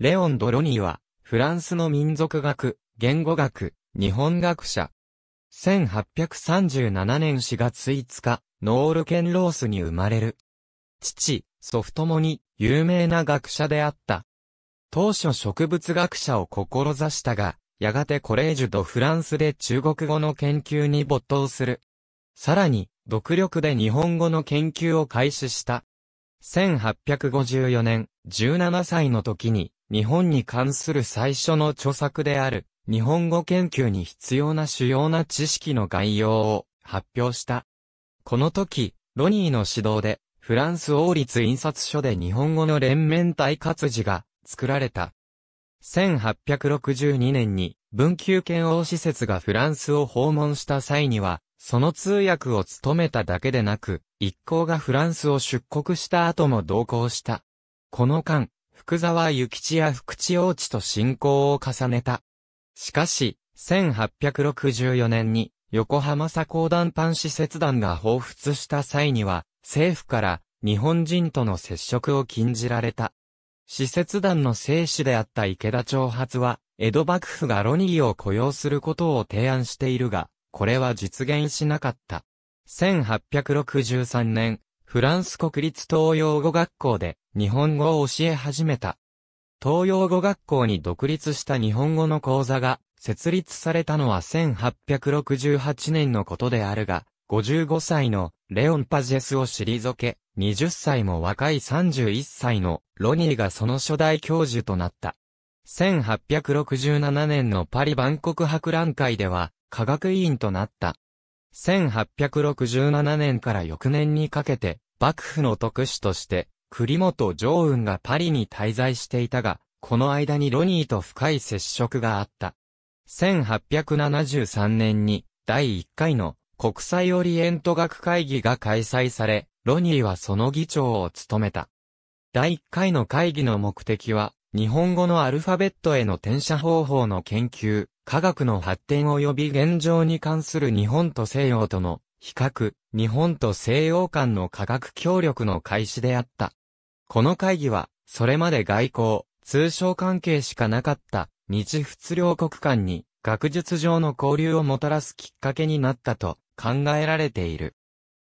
レオン・ドロニーは、フランスの民族学、言語学、日本学者。1837年4月5日、ノールケンロースに生まれる。父、祖父ともに有名な学者であった。当初植物学者を志したが、やがてコレージュとフランスで中国語の研究に没頭する。さらに、独力で日本語の研究を開始した。1854年、17歳の時に、日本に関する最初の著作である、日本語研究に必要な主要な知識の概要を発表した。この時、ロニーの指導で、フランス王立印刷所で日本語の連綿体活字が作られた。1862年に文久圏王施設がフランスを訪問した際には、その通訳を務めただけでなく、一行がフランスを出国した後も同行した。この間、福沢諭吉や福地王子と信仰を重ねた。しかし、1864年に横浜左高団パン施設団が彷彿した際には、政府から日本人との接触を禁じられた。施設団の生死であった池田長発は、江戸幕府がロニーを雇用することを提案しているが、これは実現しなかった。1863年、フランス国立東洋語学校で日本語を教え始めた。東洋語学校に独立した日本語の講座が設立されたのは1868年のことであるが、55歳のレオン・パジェスを退け、20歳も若い31歳のロニーがその初代教授となった。1867年のパリ万国博覧会では科学委員となった。1867年から翌年にかけて、幕府の特使として、栗本常雲がパリに滞在していたが、この間にロニーと深い接触があった。1873年に第1回の国際オリエント学会議が開催され、ロニーはその議長を務めた。第1回の会議の目的は、日本語のアルファベットへの転写方法の研究、科学の発展及び現状に関する日本と西洋との比較、日本と西洋間の科学協力の開始であった。この会議は、それまで外交、通商関係しかなかった日仏両国間に学術上の交流をもたらすきっかけになったと考えられている。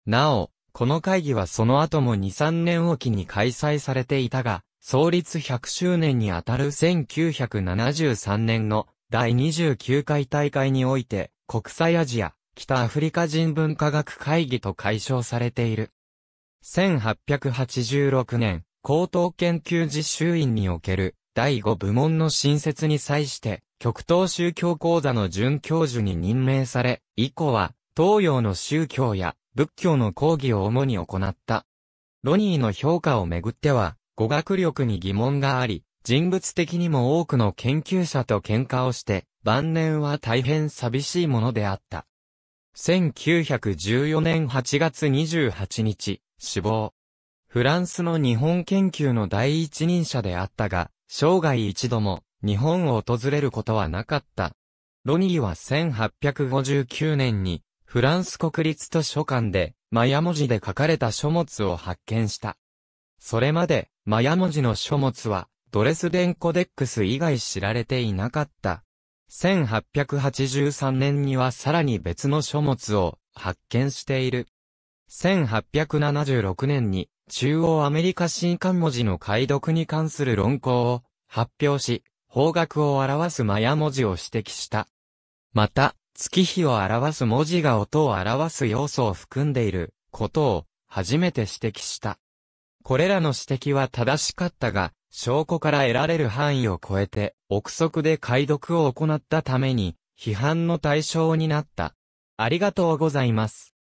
なお、この会議はその後も2、3年おきに開催されていたが、創立100周年にあたる1973年の第29回大会において、国際アジア、北アフリカ人文科学会議と解消されている。1886年、高等研究実習院における第5部門の新設に際して、極東宗教講座の准教授に任命され、以降は東洋の宗教や仏教の講義を主に行った。ロニーの評価をめぐっては、語学力に疑問があり、人物的にも多くの研究者と喧嘩をして、晩年は大変寂しいものであった。1914年8月28日、死亡。フランスの日本研究の第一人者であったが、生涯一度も日本を訪れることはなかった。ロニーは1859年にフランス国立図書館でマヤ文字で書かれた書物を発見した。それまでマヤ文字の書物はドレスデンコデックス以外知られていなかった。1883年にはさらに別の書物を発見している。1876年に中央アメリカ新刊文字の解読に関する論考を発表し、方角を表すマヤ文字を指摘した。また、月日を表す文字が音を表す要素を含んでいることを初めて指摘した。これらの指摘は正しかったが、証拠から得られる範囲を超えて、憶測で解読を行ったために、批判の対象になった。ありがとうございます。